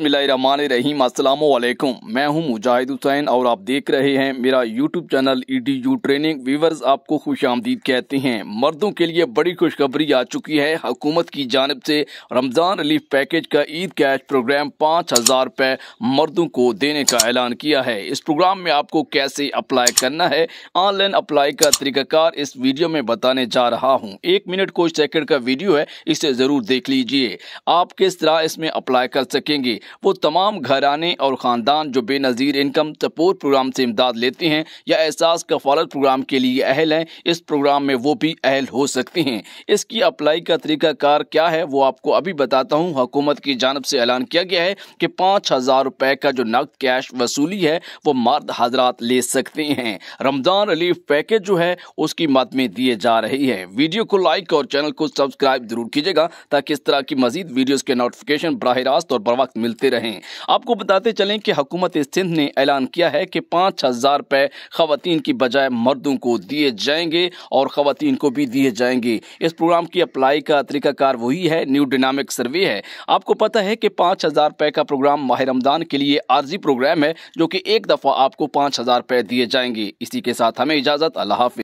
बसमिलीम अल्लाम मैं हूं मुजाहिद हुसैन और आप देख रहे हैं मेरा YouTube channel E D U training viewers आपको खुश आमदीद कहते हैं मर्दों के लिए बड़ी खुशखबरी आ चुकी है हकूमत की जानब से रमज़ान रिलीफ पैकेज का ईद कैश प्रोग्राम पाँच हज़ार रुपये मर्दों को देने का ऐलान किया है इस प्रोग्राम में आपको कैसे अप्लाई करना है ऑनलाइन अप्लाई का तरीक़ाकार इस वीडियो में बताने जा रहा हूँ एक मिनट को सेकेंड का वीडियो है इसे ज़रूर देख लीजिए आप किस तरह इसमें अप्लाई कर सकेंगे वो तमाम घराने और ख़ानदान जो बेनज़ीर इनकम सपोर्ट प्रोग्राम से इमदाद लेते हैं या एहसास कफालत प्रोग्राम के लिए अहल हैं इस प्रोग्राम में वो भी अहल हो सकते हैं इसकी अप्लाई का तरीक़ाकार क्या है वो आपको अभी बताता हूँ हुकूमत की जानब से ऐलान किया गया है कि पाँच हज़ार रुपये का जो नकद कैश वसूली है वो मर्द हजरात ले सकते हैं रमज़ान रिलीफ पैकेज जो है उसकी मत में दिए जा रही है वीडियो को लाइक और चैनल को सब्सक्राइब जरूर कीजिएगा ताकि इस तरह की मजीद वीडियोज़ के नोटिफिकेशन बरह रास्त और बर वक्त मिल मिलते रहें आपको बताते चलें कि हुकूमत सिंध ने ऐलान किया है कि पाँच हज़ार रुपये खातन की बजाय मर्दों को दिए जाएंगे और खातन को भी दिए जाएंगे इस प्रोग्राम की अप्लाई का तरीकाकार वही है न्यू डिनामिक सर्वे है आपको पता है कि पाँच हज़ार रुपये का प्रोग्राम माह रमदान के लिए आर्जी प्रोग्राम है जो कि एक दफ़ा आपको पाँच हज़ार रुपये दिए जाएंगे इसी के साथ हमें इजाज़त अल्लाह हाफि